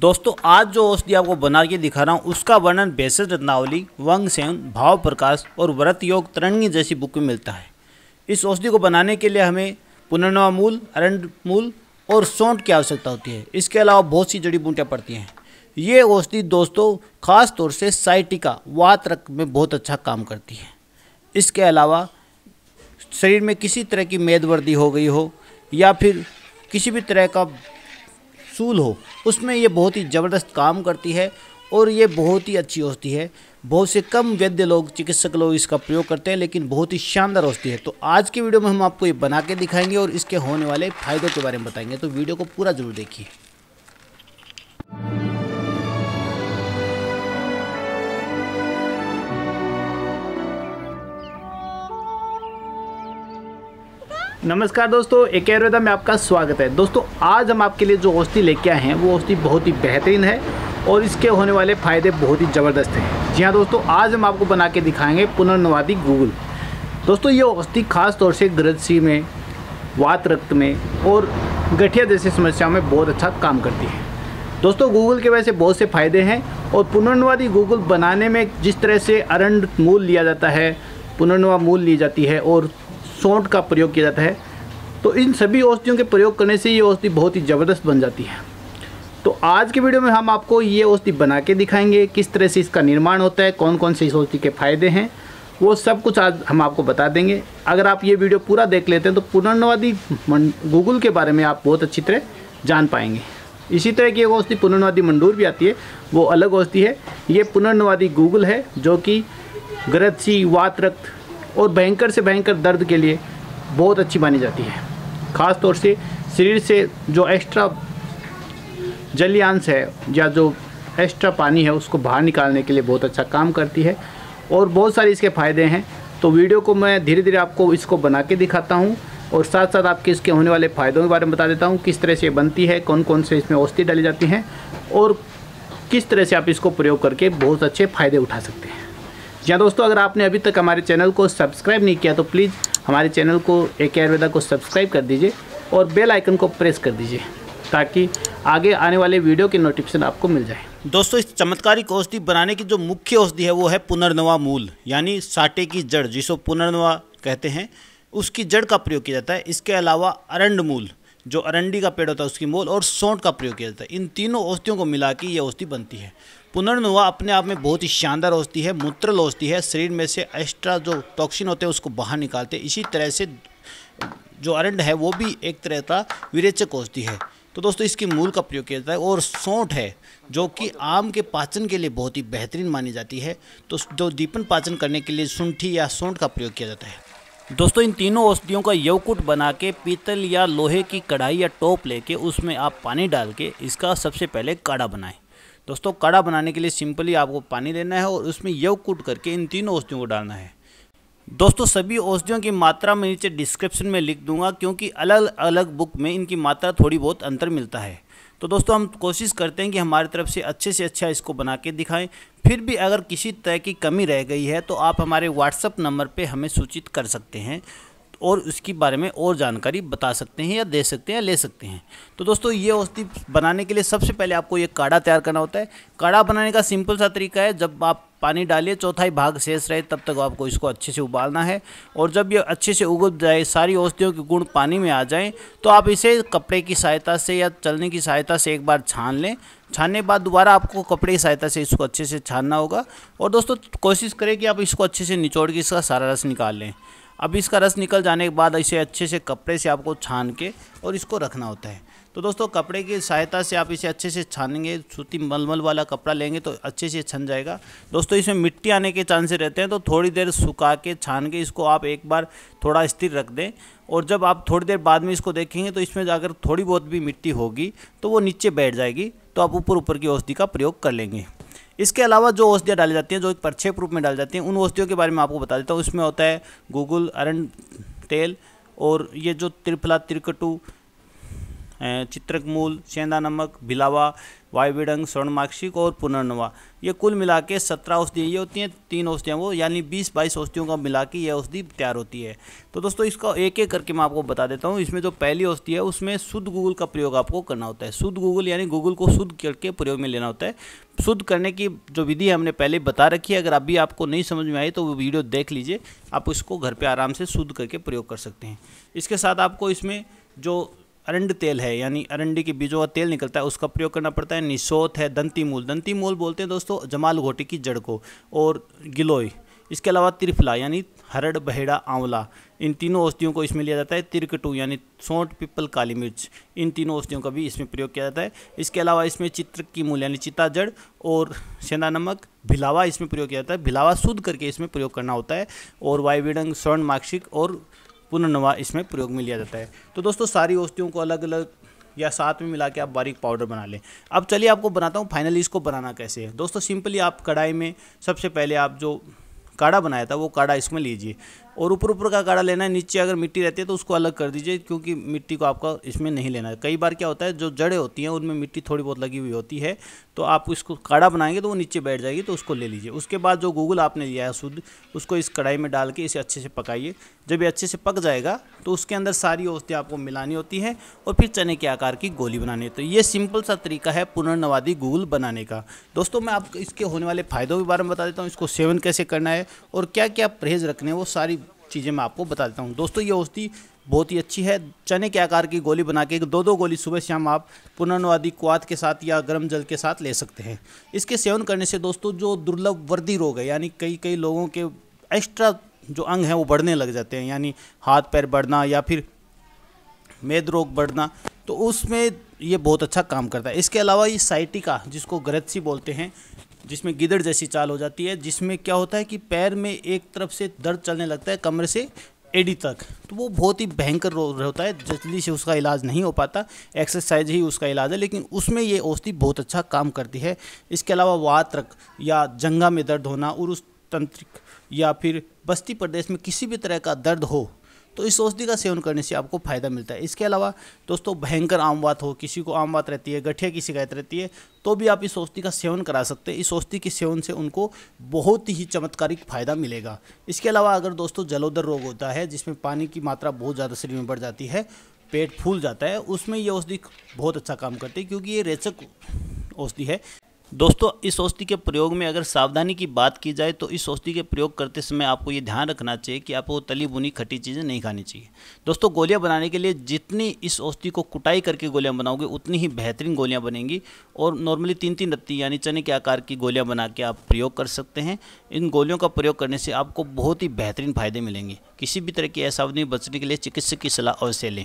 दोस्तों आज जो औषधि आपको बना के दिखा रहा हूँ उसका वर्णन बेसज रत्नावली वंग सेवन भाव प्रकाश और व्रत योग तरणी जैसी बुक में मिलता है इस औषधि को बनाने के लिए हमें पुनर्नवा मूल अरंड मूल और सौंठ की आवश्यकता होती है इसके अलावा बहुत सी जड़ी बूटियाँ पड़ती हैं ये औषधि दोस्तों खास तौर से साइटिका वात रक्त में बहुत अच्छा काम करती है इसके अलावा शरीर में किसी तरह की मेदवर्दी हो गई हो या फिर किसी भी तरह का कैप्सूल हो उसमें ये बहुत ही ज़बरदस्त काम करती है और ये बहुत ही अच्छी होती है बहुत से कम वैद्य लोग चिकित्सक लोग इसका प्रयोग करते हैं लेकिन बहुत ही शानदार होती है तो आज की वीडियो में हम आपको ये बना के दिखाएंगे और इसके होने वाले फ़ायदों के बारे में बताएंगे तो वीडियो को पूरा ज़रूर देखिए नमस्कार दोस्तों एक आयुर्वेदा में आपका स्वागत है दोस्तों आज हम आपके लिए जो औषधि लेके आए हैं वो औषधि बहुत ही बेहतरीन है और इसके होने वाले फ़ायदे बहुत ही ज़बरदस्त हैं जी हाँ दोस्तों आज हम आपको बना के दिखाएंगे पुनर्नवादी गूगल दोस्तों ये औषधि खास तौर से ग्रदसी में वात रक्त में और गठिया जैसी समस्याओं में बहुत अच्छा काम करती है दोस्तों गूगल के वैसे बहुत से फ़ायदे हैं और पुनर्नवादी गूगल बनाने में जिस तरह से अरंड मूल लिया जाता है पुनर्नवा मूल ली जाती है और सौंठ का प्रयोग किया जाता है तो इन सभी औषधियों के प्रयोग करने से ये औषधि बहुत ही ज़बरदस्त बन जाती है तो आज के वीडियो में हम आपको ये औषधि बना के दिखाएंगे किस तरह से इसका निर्माण होता है कौन कौन से इस औषधि के फायदे हैं वो सब कुछ आज हम आपको बता देंगे अगर आप ये वीडियो पूरा देख लेते हैं तो पुनर्नवादी गूगल के बारे में आप बहुत अच्छी तरह जान पाएंगे इसी तरह की एक औषधि पुनर्नवादी मंडूर भी आती है वो अलग औषधि है ये पुनर्नवादी गूगल है जो कि ग्रथसी वात रक्त और भयंकर से भयंकर दर्द के लिए बहुत अच्छी मानी जाती है ख़ास तौर से शरीर से जो एक्स्ट्रा जलियांश है या जो एक्स्ट्रा पानी है उसको बाहर निकालने के लिए बहुत अच्छा काम करती है और बहुत सारे इसके फ़ायदे हैं तो वीडियो को मैं धीरे धीरे आपको इसको बना के दिखाता हूँ और साथ साथ आपके इसके होने वाले फ़ायदों के बारे में बता देता हूँ किस तरह से बनती है कौन कौन से इसमें औषधि डाली जाती हैं और किस तरह से आप इसको प्रयोग करके बहुत अच्छे फ़ायदे उठा सकते हैं या हाँ दोस्तों अगर आपने अभी तक हमारे चैनल को सब्सक्राइब नहीं किया तो प्लीज़ हमारे चैनल को ए के आयुर्वेदा को सब्सक्राइब कर दीजिए और बेल आइकन को प्रेस कर दीजिए ताकि आगे आने वाले वीडियो के नोटिफिकेशन आपको मिल जाए दोस्तों इस चमत्कारिक औषधि बनाने की जो मुख्य औषधि है वो है पुनर्नवा मूल यानी साटे की जड़ जिसको पुनर्नवा कहते हैं उसकी जड़ का प्रयोग किया जाता है इसके अलावा अरंड मूल जो अरंडी का पेड़ होता है उसकी मूल और सौंठ का प्रयोग किया जाता है इन तीनों औषधियों को मिला के ये औषधि बनती है पुनर्नुवा अपने आप में बहुत ही शानदार होती है मूत्रल होती है शरीर में से एक्स्ट्रा जो टॉक्सिन होते हैं उसको बाहर निकालते इसी तरह से जो अरंड है वो भी एक तरह का विरेचक औषधि है तो दोस्तों इसकी मूल का प्रयोग किया जाता है और सौंठ है जो कि आम के पाचन के लिए बहुत ही बेहतरीन मानी जाती है तो जो दीपन पाचन करने के लिए सुंठी या सौंठ का प्रयोग किया जाता है दोस्तों इन तीनों औषधियों का यवकुट बना के पीतल या लोहे की कढ़ाई या टोप लेके उसमें आप पानी डाल के इसका सबसे पहले काढ़ा बनाएं दोस्तों काढ़ा बनाने के लिए सिंपली आपको पानी लेना है और उसमें यव कूट करके इन तीनों औषधियों को डालना है दोस्तों सभी औषधियों की मात्रा मैं नीचे डिस्क्रिप्शन में लिख दूंगा क्योंकि अलग अलग बुक में इनकी मात्रा थोड़ी बहुत अंतर मिलता है तो दोस्तों हम कोशिश करते हैं कि हमारी तरफ से अच्छे से अच्छा इसको बना के दिखाएँ फिर भी अगर किसी तरह की कमी रह गई है तो आप हमारे व्हाट्सअप नंबर पर हमें सूचित कर सकते हैं और उसके बारे में और जानकारी बता सकते हैं या दे सकते हैं या ले सकते हैं तो दोस्तों ये औषधि बनाने के लिए सबसे पहले आपको ये काढ़ा तैयार करना होता है काढ़ा बनाने का सिंपल सा तरीका है जब आप पानी डालिए चौथाई भाग शेष रहे तब तक आपको इसको अच्छे से उबालना है और जब ये अच्छे से उग जाए सारी औषधियों के गुण पानी में आ जाएँ तो आप इसे कपड़े की सहायता से या चलने की सहायता से एक बार छान लें छानने बाद दोबारा आपको कपड़े की सहायता से इसको अच्छे से छानना होगा और दोस्तों कोशिश करें कि आप इसको अच्छे से निचोड़ के इसका सारा रस निकाल लें अब इसका रस निकल जाने के बाद इसे अच्छे से कपड़े से आपको छान के और इसको रखना होता है तो दोस्तों कपड़े की सहायता से आप इसे अच्छे से छानेंगे सूती मलमल वाला कपड़ा लेंगे तो अच्छे से छन जाएगा दोस्तों इसमें मिट्टी आने के चांसेस रहते हैं तो थोड़ी देर सुखा के छान के इसको आप एक बार थोड़ा स्थिर रख दें और जब आप थोड़ी देर बाद में इसको देखेंगे तो इसमें अगर थोड़ी बहुत भी मिट्टी होगी तो वो नीचे बैठ जाएगी तो आप ऊपर ऊपर की औषधि का प्रयोग कर लेंगे इसके अलावा जो औषधियाँ डाली जाती हैं जो एक प्रक्षेप रूप में डाली जाती हैं उन औषधियों के बारे में आपको बता देता हूँ उसमें होता है गूगल अरण तेल और ये जो त्रिफला त्रिकटू चित्रकमूल सेंधा नमक भिलावा वायुडंग स्वर्णमाक्षिक और पुनर्नवा ये कुल मिला के सत्रह औषधियाँ ये होती हैं तीन औषधियाँ वो यानी बीस बाईस औषधियों का मिला के ये औषधि तैयार होती है तो दोस्तों इसका एक एक करके मैं आपको बता देता हूँ इसमें जो पहली औषधि है उसमें शुद्ध गूगल का प्रयोग आपको करना होता है शुद्ध गूगल यानी गूगल को शुद्ध करके प्रयोग में लेना होता है शुद्ध करने की जो विधि हमने पहले बता रखी है अगर अभी आपको नहीं समझ में आई तो वो वीडियो देख लीजिए आप इसको घर पर आराम से शुद्ध करके प्रयोग कर सकते हैं इसके साथ आपको इसमें जो अरंड तेल है यानी अरंडी के बीजों का तेल निकलता है उसका प्रयोग करना पड़ता है निशोत है दंती मूल दंती मूल बोलते हैं दोस्तों जमाल घोटी की जड़ को और गिलोय इसके अलावा त्रिफला यानी हरड़ बहेड़ा आंवला इन तीनों औषधियों को इसमें लिया जाता है तिरकटू यानी सौंठ पिपल काली मिर्च इन तीनों औषधियों का भी इसमें प्रयोग किया जाता है इसके अलावा इसमें चित्र की मूल यानी चिता जड़ और सेंधा नमक भिलावा इसमें प्रयोग किया जाता है भिलावा शुद्ध करके इसमें प्रयोग करना होता है और वायुविडंग स्वर्ण माक्षिक और पुनर्नवा इसमें प्रयोग में लिया जाता है तो दोस्तों सारी औषधियों को अलग अलग या साथ में मिला के आप बारीक पाउडर बना लें अब चलिए आपको बनाता हूँ फाइनली इसको बनाना कैसे है दोस्तों सिंपली आप कढ़ाई में सबसे पहले आप जो काढ़ा बनाया था वो काढ़ा इसमें लीजिए और ऊपर ऊपर का गाढ़ा लेना है नीचे अगर मिट्टी रहती है तो उसको अलग कर दीजिए क्योंकि मिट्टी को आपका इसमें नहीं लेना है कई बार क्या होता है जो जड़ें होती हैं उनमें मिट्टी थोड़ी बहुत लगी हुई होती है तो आप इसको काढ़ा बनाएंगे तो वो नीचे बैठ जाएगी तो उसको ले लीजिए उसके बाद जो गूगल आपने लिया है शुद्ध उसको इस कढ़ाई में डाल के इसे अच्छे से पकाइए जब ये अच्छे से पक जाएगा तो उसके अंदर सारी औषधियाँ आपको मिलानी होती है और फिर चने के आकार की गोली बनानी है तो ये सिंपल सा तरीका है पुनर्नवादी गूगल बनाने का दोस्तों मैं आपको इसके होने वाले फ़ायदों के बारे में बता देता हूँ इसको सेवन कैसे करना है और क्या क्या परहेज रखने हैं वो सारी चीज़ें मैं आपको बता देता हूँ दोस्तों ये औषधि बहुत ही अच्छी है चने के आकार की गोली बना के दो दो गोली सुबह शाम आप पुनर्वादी कुआत के साथ या गर्म जल के साथ ले सकते हैं इसके सेवन करने से दोस्तों जो दुर्लभ वर्दी रोग है यानी कई कई लोगों के एक्स्ट्रा जो अंग हैं वो बढ़ने लग जाते हैं यानी हाथ पैर बढ़ना या फिर मेद रोग बढ़ना तो उसमें ये बहुत अच्छा काम करता है इसके अलावा ये साइटिका जिसको ग्रथसी बोलते हैं जिसमें गिदड़ जैसी चाल हो जाती है जिसमें क्या होता है कि पैर में एक तरफ से दर्द चलने लगता है कमर से एडी तक तो वो बहुत ही भयंकर रोग होता है जल्दी से उसका इलाज नहीं हो पाता एक्सरसाइज ही उसका इलाज है लेकिन उसमें ये औषधि बहुत अच्छा काम करती है इसके अलावा वातरक या जंगा में दर्द होना और उस तंत्रिक या फिर बस्ती प्रदेश में किसी भी तरह का दर्द हो तो इस औषधि का सेवन करने से आपको फ़ायदा मिलता है इसके अलावा दोस्तों भयंकर आमवात हो किसी को आमवात रहती है गठिया की शिकायत रहती है तो भी आप इस औषधि का सेवन करा सकते हैं इस औषधि के सेवन से उनको बहुत ही चमत्कारिक फ़ायदा मिलेगा इसके अलावा अगर दोस्तों जलोदर रोग होता है जिसमें पानी की मात्रा बहुत ज़्यादा शरीर में बढ़ जाती है पेट फूल जाता है उसमें ये औषधि बहुत अच्छा काम करती है क्योंकि ये रेचक औषधि है दोस्तों इस औषधि के प्रयोग में अगर सावधानी की बात की जाए तो इस औषधि के प्रयोग करते समय आपको ये ध्यान रखना चाहिए कि आपको तली बुनी खट्टी चीज़ें नहीं खानी चाहिए दोस्तों गोलियां बनाने के लिए जितनी इस औषधि को कुटाई करके गोलियां बनाओगे उतनी ही बेहतरीन गोलियां बनेंगी और नॉर्मली तीन तीन रत्ती यानी चने के आकार की गोलियाँ बना के आप प्रयोग कर सकते हैं इन गोलियों का प्रयोग करने से आपको बहुत ही बेहतरीन फ़ायदे मिलेंगे किसी भी तरह की असावधानी बचने के लिए चिकित्सक की सलाह अवश्य लें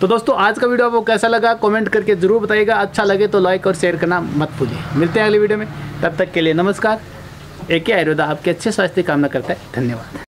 तो दोस्तों आज का वीडियो आपको कैसा लगा कमेंट करके ज़रूर बताइएगा अच्छा लगे तो लाइक और शेयर करना मत भूलिए मिलते हैं अगले वीडियो में तब तक के लिए नमस्कार एके आयुर्वेदा आपके अच्छे स्वास्थ्य की कामना करता है धन्यवाद